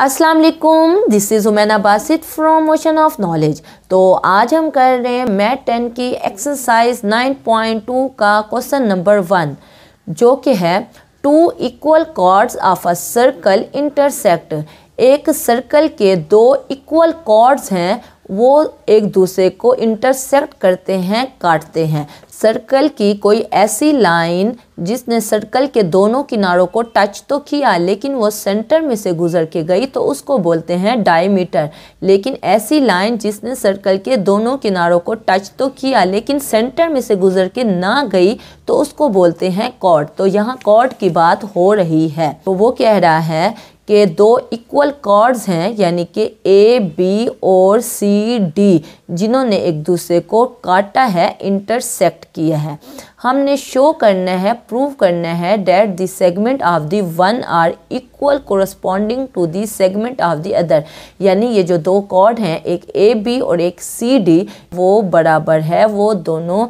Aslam this is Humaina Basit from ocean of knowledge तो आज हम कर रहे हैं मैथ टेन की एक्सरसाइज 9.2 का क्वेश्चन नंबर वन जो कि है two equal chords of a circle intersect एक सर्कल के दो इक्वल कॉर्ड्स हैं वो एक दूसरे को इंटरसेक्ट करते हैं काटते हैं सर्कल की कोई ऐसी लाइन जिसने सर्कल के दोनों किनारों को टच तो किया लेकिन वो सेंटर में से गुजर के गई तो उसको बोलते हैं डायमीटर लेकिन ऐसी लाइन जिसने सर्कल के दोनों किनारों को टच तो किया लेकिन सेंटर में से गुजर के ना गई तो उसको बोलते हैं कॉर्ड तो यहाँ कॉर्ड की बात हो रही है तो वो कह रहा है के दो इक्वल कॉर्ड्स हैं यानी कि ए बी और सी डी जिन्होंने एक दूसरे को काटा है इंटरसेक्ट किया है हमने शो करना है प्रूव करना है that the segment of the one are equal corresponding to the segment of the other यानी ये जो दो कॉर्ड हैं एक ए बी और एक सी डी वो बराबर है वो दोनों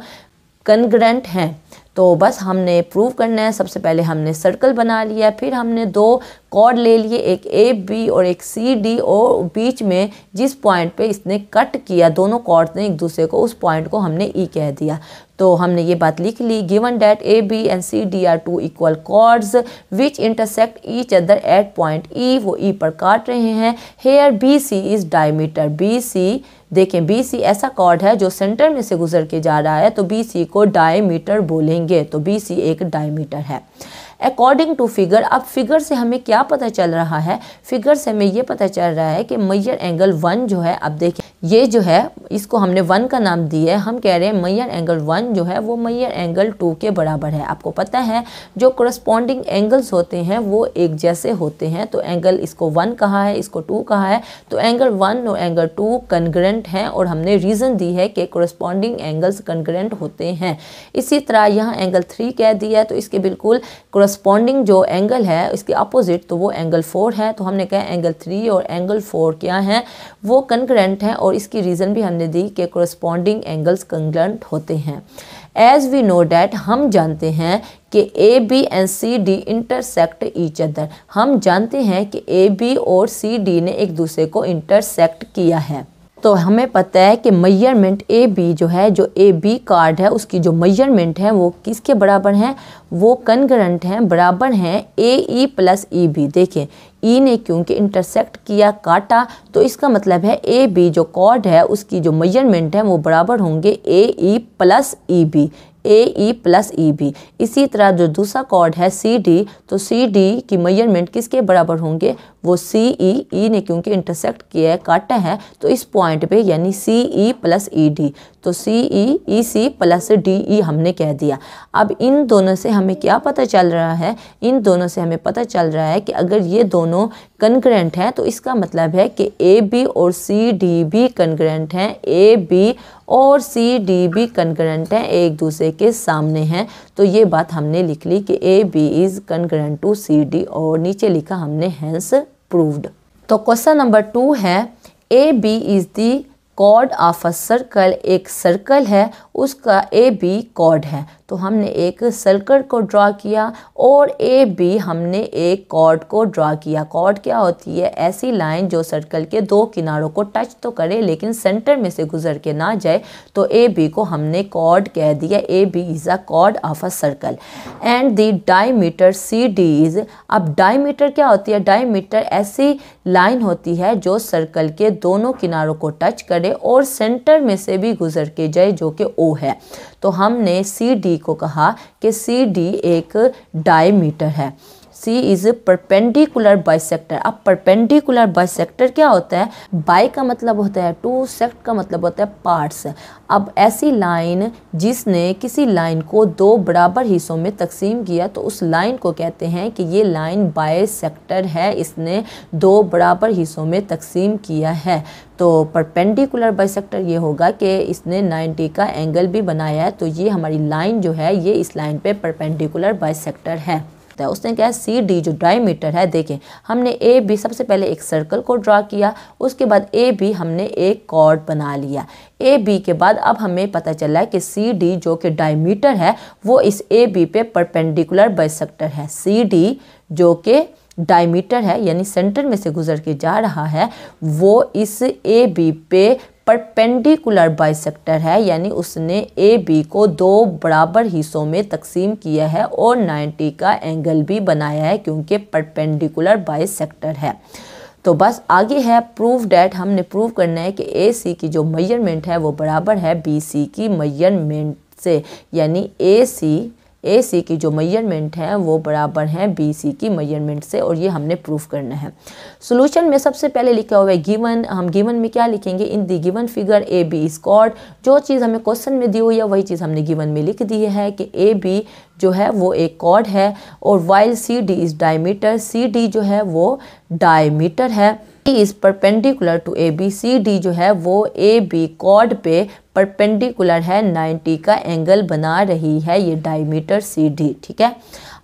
कन्ग्रेंट हैं तो बस हमने प्रूव करना है सबसे पहले हमने सर्कल बना लिया फिर हमने दो कॉर्ड ले लिए एक ए बी और एक सी डी और बीच में जिस पॉइंट पे इसने कट किया दोनों कॉर्ड ने एक दूसरे को उस पॉइंट को हमने ई e कह दिया तो हमने ये बात लिख ली given that A B and C D are two equal chords which intersect each other at point E वो ई e पर काट रहे हैं here B C is diameter B C देखें बी सी ऐसा कॉर्ड है जो सेंटर में से गुजर के जा रहा है तो बी सी को डायमीटर बोलेंगे तो बी सी एक डायमीटर है अकॉर्डिंग टू फिगर अब फिगर से हमें क्या पता चल रहा है फिगर से हमें ये पता चल रहा है कि मैयर एंगल वन जो है अब देखिए ये जो है इसको हमने वन का नाम दिया है हम कह रहे हैं मैयर एंगल वन जो है वो मैयर एंगल टू के बराबर है आपको पता है जो करस्पॉन्डिंग एंगल्स होते हैं वो एक जैसे होते हैं तो एंगल इसको वन कहा है इसको टू कहा है तो एंगल वन और एंगल टू कन्ग्रेंट हैं और हमने रीज़न दी है कि करस्पॉन्डिंग एंगल्स कन्ग्रेंट होते हैं इसी तरह यहाँ एंगल थ्री कह दिया है तो इसके बिल्कुल करस्पॉन्डिंग जो एंगल है इसके अपोजिट तो वो एंगल फोर है तो हमने कहा एंगल थ्री और एंगल फोर क्या है वो कंक्रेंट है और इसकी रीज़न भी हमने दी कि करस्पॉन्डिंग एंगल्स कंक्रेंट होते हैं एज़ वी नो डैट हम जानते हैं कि A B and C D intersect each other हम जानते हैं कि ए बी और सी डी ने एक दूसरे को इंटरसेक्ट किया है तो हमें पता है कि मैयरमेंट ए बी जो है जो ए बी कार्ड है उसकी जो मैयरमेंट है वो किसके बराबर हैं वो कनगरंट हैं बराबर हैं ए ई प्लस ई बी देखें ई ने क्योंकि इंटरसेक्ट किया काटा तो इसका मतलब है ए बी जो कार्ड है उसकी जो मैयरमेंट है वो बराबर होंगे A E plus E B A E plus E B इसी तरह जो दूसरा कॉर्ड है सी डी तो सी डी की मेजरमेंट किसके बराबर होंगे वो सी ई ई ने क्योंकि इंटरसेक्ट किया है कट है तो इस पॉइंट पे यानी सी ई प्लस ई डी तो सी ई ई सी प्लस डी ई हमने कह दिया अब इन दोनों से हमें क्या पता चल रहा है इन दोनों से हमें पता चल रहा है कि अगर ये दोनों कनग्रेंट हैं तो इसका मतलब है कि ए बी और सी डी भी कनग्रेंट हैं ए बी और सी डी भी कनग्रेंट हैं एक दूसरे के सामने हैं तो ये बात हमने लिख ली कि A B is congruent to C D और नीचे लिखा हमने हैंस प्रूव्ड तो क्वेश्चन नंबर टू है A B is the chord of a circle एक सर्कल है उसका ए बी कॉर्ड है तो हमने एक सर्कल को ड्रा किया और ए बी हमने एक कॉर्ड को ड्रा किया कॉर्ड क्या होती है ऐसी लाइन जो सर्कल के दो किनारों को टच तो करे लेकिन सेंटर में से गुजर के ना जाए तो ए बी को हमने कॉर्ड कह दिया A B is a chord of a circle and the diameter C D is अब डायमीटर क्या होती है डायमीटर ऐसी लाइन होती है जो सर्कल के दोनों किनारों को टच करे और सेंटर में से भी गुजर के जाए जो कि ओ है तो हमने सी डी को कहा कि सी डी एक डायमीटर है C is a perpendicular bisector अब परपेंडिकुलर बाइसेक्टर क्या होता है बाई का मतलब होता है टू सेक्ट का मतलब होता है पार्ट्स अब ऐसी लाइन जिसने किसी लाइन को दो बराबर हिस्सों में तकसीम किया तो उस लाइन को कहते हैं कि ये लाइन बाई सेक्टर है इसने दो बराबर हिस्सों में तकसीम किया है तो परपेंडिकुलर बाइसेक्टर ये होगा कि इसने 90 का एंगल भी बनाया है तो ये हमारी लाइन जो है ये इस लाइन पे परपेंडिकुलर बाइसेक्टर है सकता है उसने क्या सी डी जो डायमीटर है देखें हमने ए बी सबसे पहले एक सर्कल को ड्रा किया उसके बाद ए बी हमने एक कॉर्ड बना लिया ए बी के बाद अब हमें पता चला है कि सी डी जो कि डायमीटर है वो इस ए बी पे परपेंडिकुलर बाइसेक्टर है सी डी जो कि डायमीटर है यानी सेंटर में से गुजर के जा रहा है वो इस ए बी पे परपेंडिकुलर बाइसेक्टर है यानी उसने ए बी को दो बराबर हिस्सों में तकसीम किया है और 90 का एंगल भी बनाया है क्योंकि परपेंडिकुलर बाइसेक्टर है तो बस आगे है प्रूफ डैट हमने प्रूव करना है कि ए सी की जो मैयरमेंट है वो बराबर है बी सी की मैयरमेंट से यानी ए सी ए सी की जो मैयरमेंट है वो बराबर है बी सी की मैयरमेंट से और ये हमने प्रूफ करना है सोल्यूशन में सबसे पहले लिखा हुआ है गिवन हम गिवन में क्या लिखेंगे in the given figure A B स्कॉट जो चीज़ हमें क्वेश्चन में दी हुई है वही चीज़ हमने गिवन में लिख दी है कि ए बी जो है वो एक कॉड है और while C D is diameter C D जो है वो डायमीटर है is perpendicular to A B C D जो है वो ए बी कॉड पे परपेंडिकुलर है 90 का एंगल बना रही है ये डायमीटर सी डी ठीक है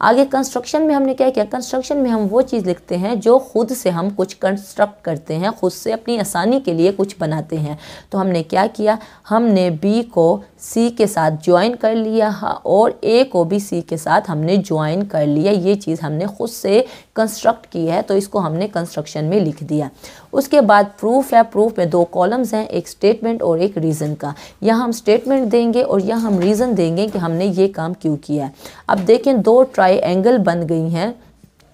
आगे कंस्ट्रक्शन में हमने क्या किया कंस्ट्रक्शन में हम वो चीज़ लिखते हैं जो खुद से हम कुछ कंस्ट्रक्ट करते हैं खुद से अपनी आसानी के लिए कुछ बनाते हैं तो हमने क्या किया हमने बी को सी के साथ ज्वाइन कर लिया और ए को भी सी के साथ हमने ज्वाइन कर लिया ये चीज़ हमने खुद से कंस्ट्रक्ट की है तो इसको हमने कंस्ट्रक्शन में लिख दिया उसके बाद प्रूफ है प्रूफ में दो कॉलम्स हैं एक स्टेटमेंट और एक रीज़न का यहाँ हम स्टेटमेंट देंगे और यहाँ हम रीज़न देंगे कि हमने ये काम क्यों किया है अब देखें दो ट्राई बन गई हैं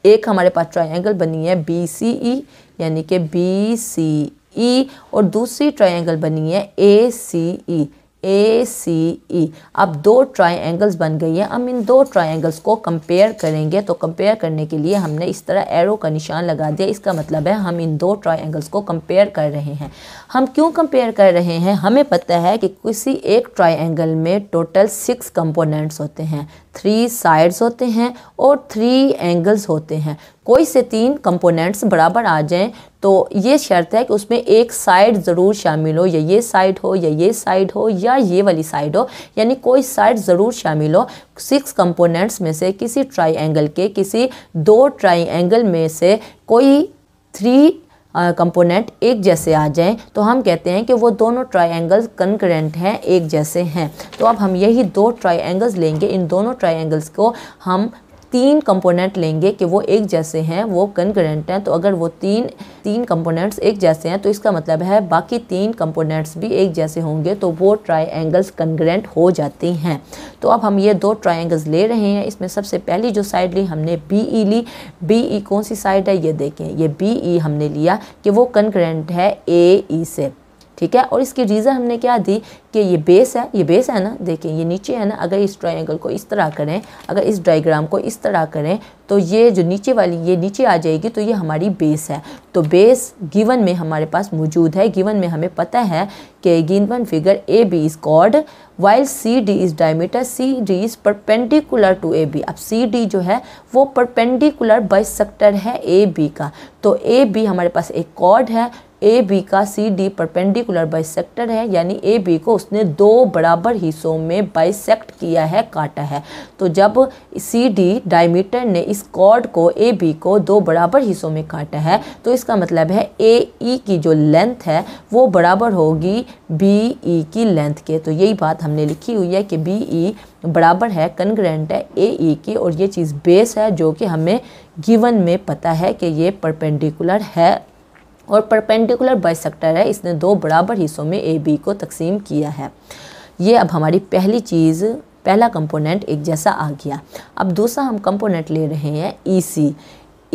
एक हमारे पास ट्राइंगल बनी है बी सी ई यानी कि बी सी ई और दूसरी ट्राइंगल बनी है ए सी ई ए सी ई अब दो ट्राइंगल्स बन गई हैं हम इन दो ट्राइंगल्स को कंपेयर करेंगे तो कंपेयर करने के लिए हमने इस तरह एरो का निशान लगा दिया इसका मतलब है हम इन दो ट्राइंगल्स को कंपेयर कर रहे हैं हम क्यों कंपेयर कर रहे हैं हमें पता है कि किसी एक ट्राइंगल में टोटल सिक्स कंपोनेंट्स होते हैं थ्री साइड्स होते हैं और थ्री एंगल्स होते हैं कोई से तीन कंपोनेंट्स बराबर आ जाएं तो ये शर्त है कि उसमें एक साइड ज़रूर शामिल हो या ये साइड हो या ये साइड हो या ये वाली साइड हो यानी कोई साइड ज़रूर शामिल हो सिक्स कंपोनेंट्स में से किसी ट्राइंगल के किसी दो ट्राइंगल में से कोई थ्री कंपोनेंट एक जैसे आ जाएं तो हम कहते हैं कि वो दोनों ट्राइंगल्स कंकरेंट हैं एक जैसे हैं तो अब हम यही दो ट्राइंगल्स लेंगे इन दोनों ट्राइंगल्स को हम तीन कंपोनेंट लेंगे कि वो एक जैसे हैं वो कनकरेंट हैं तो अगर वो तीन तीन कंपोनेंट्स एक जैसे हैं तो इसका मतलब है बाकी तीन कंपोनेंट्स भी एक जैसे होंगे तो वो ट्राइंगल्स कनकरेंट हो जाती हैं तो अब हम ये दो ट्राइंगल्स ले रहे हैं इसमें सबसे पहली जो साइड ली हमने बी ई e ली बी ई e कौन सी साइड है ये देखें ये बी ई e हमने लिया कि वो कनकरेंट है ए ई से ठीक है और इसकी रीज़न हमने क्या दी कि ये बेस है ये बेस है ना देखें ये नीचे है ना अगर इस ट्राइंगल को इस तरह करें अगर इस डायग्राम को इस तरह करें तो ये जो नीचे वाली ये नीचे आ जाएगी तो ये हमारी बेस है तो बेस गिवन में हमारे पास मौजूद है गिवन में हमें पता है कि given figure A B is chord while C D is diameter C D is perpendicular to A B अब सी डी जो है वो परपेंडिकुलर सेक्टर है ए बी का तो ए बी हमारे पास एक कॉर्ड है ए बी का सी डी परपेंडिकुलर बाइसेक्टर है यानी ए बी को उसने दो बराबर हिस्सों में बाइसेक्ट किया है काटा है तो जब सी डी डायमीटर ने इस कॉर्ड को ए बी को दो बराबर हिस्सों में काटा है तो इसका मतलब है ए ई e की जो लेंथ है वो बराबर होगी बी ई e की लेंथ के तो यही बात हमने लिखी हुई है कि बी ई e बराबर है कन्ग्रेंट है ए ई e की और ये चीज़ बेस है जो कि हमें गिवन में पता है कि ये परपेंडिकुलर है और परपेंडिकुलर सेक्टर है इसने दो बराबर हिस्सों में ए बी को तकसीम किया है ये अब हमारी पहली चीज़ पहला कंपोनेंट एक जैसा आ गया अब दूसरा हम कंपोनेंट ले रहे हैं ई सी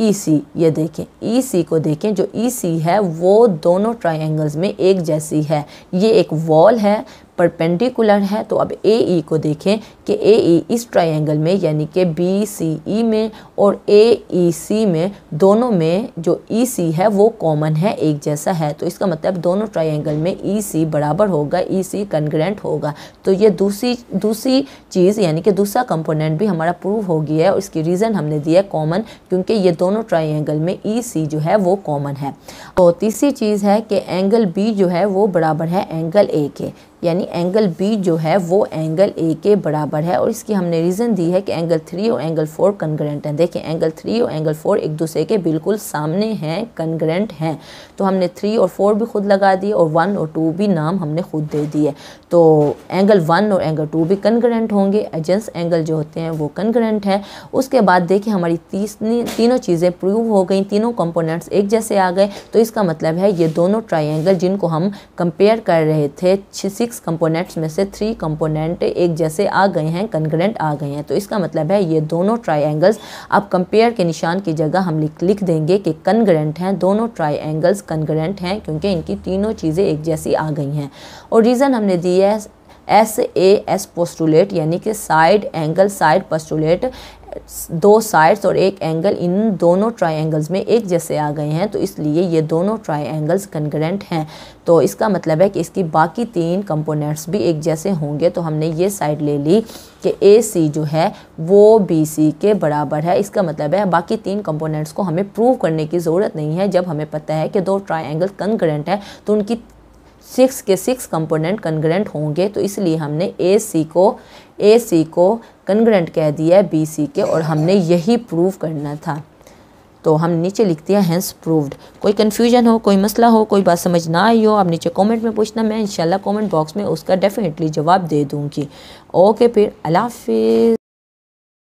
ई सी ये देखें ई e सी को देखें जो ई e सी है वो दोनों ट्रायंगल्स में एक जैसी है ये एक वॉल है परपेंडिकुलर है तो अब ए ई e को देखें कि ए ई e इस ट्रायंगल में यानी कि बी सी ई में और ए ई सी में दोनों में जो ई e, सी है वो कॉमन है एक जैसा है तो इसका मतलब दोनों ट्रायंगल में ई सी बराबर होगा ई सी कन्ग्रेंट होगा तो ये दूसरी दूसरी चीज़ यानी कि दूसरा कंपोनेंट भी हमारा प्रूव हो गया है और इसकी रीज़न हमने दिया है कॉमन क्योंकि ये दोनों ट्राइंगल में ई सी जो है वो कॉमन है तो तीसरी चीज़ है कि एंगल बी जो है वो बराबर है एंगल ए के यानी एंगल बी जो है वो एंगल ए के बराबर है और इसकी हमने रीज़न दी है कि एंगल थ्री और एंगल फोर कन्ग्रेंट हैं देखिए एंगल थ्री और एंगल फोर एक दूसरे के बिल्कुल सामने हैं कन्ग्रेंट हैं तो हमने थ्री और फोर भी खुद लगा दिए और वन और टू भी नाम हमने खुद दे दिए तो एंगल वन और एंगल टू भी कन्ग्रेंट होंगे एजेंस एंगल जो होते हैं वो कन्ग्रेंट है उसके बाद देखिए हमारी तीसरी तीनों चीज़ें प्रूव हो गई तीनों कंपोनेंट्स एक जैसे आ गए तो इसका मतलब है ये दोनों ट्राइंगल जिनको हम कंपेयर कर रहे थे सिक्स सिक्स कंपोनेंट्स में से थ्री कंपोनेंट एक जैसे आ गए हैं कंग्रेंट आ गए हैं तो इसका मतलब है ये दोनों ट्राइंगल्स आप कंपेयर के निशान की जगह हम लिख लिख देंगे कि कंग्रेंट हैं दोनों ट्राइंगल्स कंग्रेंट हैं क्योंकि इनकी तीनों चीज़ें एक जैसी आ गई हैं और रीज़न हमने दी है एस ए एस पोस्टुलेट यानी कि साइड एंगल साइड पोस्टुलेट दो साइड्स और एक एंगल इन दोनों ट्रायंगल्स में एक जैसे आ गए हैं तो इसलिए ये दोनों ट्रायंगल्स कन्ग्रेंट हैं तो इसका मतलब है कि इसकी बाकी तीन कंपोनेंट्स भी एक जैसे होंगे तो हमने ये साइड ले ली कि ए सी जो है वो बी सी के बराबर है इसका मतलब है बाकी तीन कंपोनेंट्स को हमें प्रूव करने की ज़रूरत नहीं है जब हमें पता है कि दो ट्रायंगल कनग्रेंट हैं तो उनकी सिक्स के सिक्स कंपोनेंट कन्ग्रेंट होंगे तो इसलिए हमने ए सी को ए सी को कन्ग्रेंट कह दिया है बी सी के और हमने यही प्रूव करना था तो हम नीचे लिख दिया हैंस प्रूव्ड कोई कन्फ्यूजन हो कोई मसला हो कोई बात समझ ना आई हो आप नीचे कमेंट में पूछना मैं इंशाल्लाह कमेंट बॉक्स में उसका डेफिनेटली जवाब दे दूँगी ओके फिर अल्लाह